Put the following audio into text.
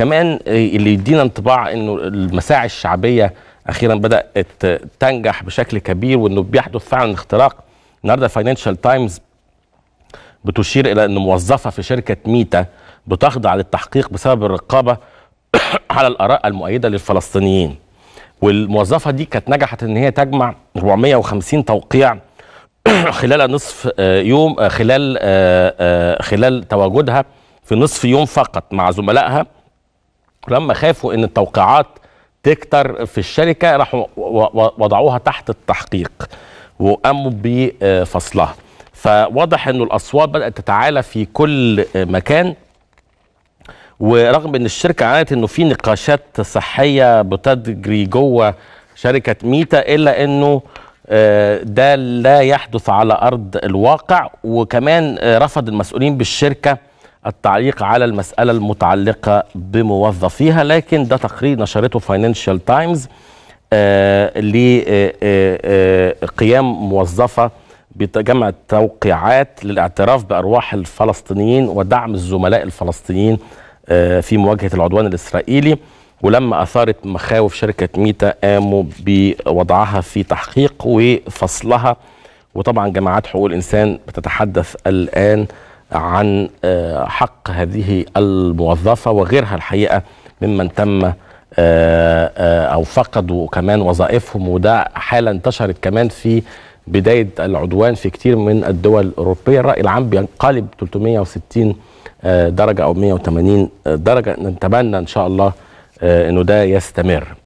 كمان اللي يدينا انطباع انه المساعي الشعبيه اخيرا بدات تنجح بشكل كبير وانه بيحدث فعلا اختراق النهارده فاينانشال تايمز بتشير الى ان موظفه في شركه ميتا بتخضع للتحقيق بسبب الرقابه على الاراء المؤيده للفلسطينيين والموظفه دي كانت نجحت ان هي تجمع 450 توقيع خلال نصف آه، يوم آه، خلال آه، خلال تواجدها في نصف يوم فقط مع زملائها لما خافوا ان التوقيعات تكتر في الشركه راحوا وضعوها تحت التحقيق وقاموا بفصلها فواضح انه الاصوات بدات تتعالى في كل مكان ورغم ان الشركه عانت انه في نقاشات صحيه بتجري جوه شركه ميتا الا انه آه، ده لا يحدث على ارض الواقع وكمان آه، رفض المسؤولين بالشركه التعليق على المسألة المتعلقة بموظفيها لكن ده تقرير نشرته فاينانشال تايمز لقيام موظفة بجمع توقيعات للاعتراف بأرواح الفلسطينيين ودعم الزملاء الفلسطينيين آه، في مواجهة العدوان الإسرائيلي ولما أثارت مخاوف شركة ميتا قاموا بوضعها في تحقيق وفصلها وطبعا جماعات حقوق الإنسان بتتحدث الآن عن آه، حق هذه الموظفة وغيرها الحقيقة ممن تم آه، آه، أو فقدوا كمان وظائفهم وده حالة انتشرت كمان في بداية العدوان في كتير من الدول الأوروبية الرأي العام بينقلب 360 درجة أو 180 درجة نتمنى إن شاء الله أنه ده يستمر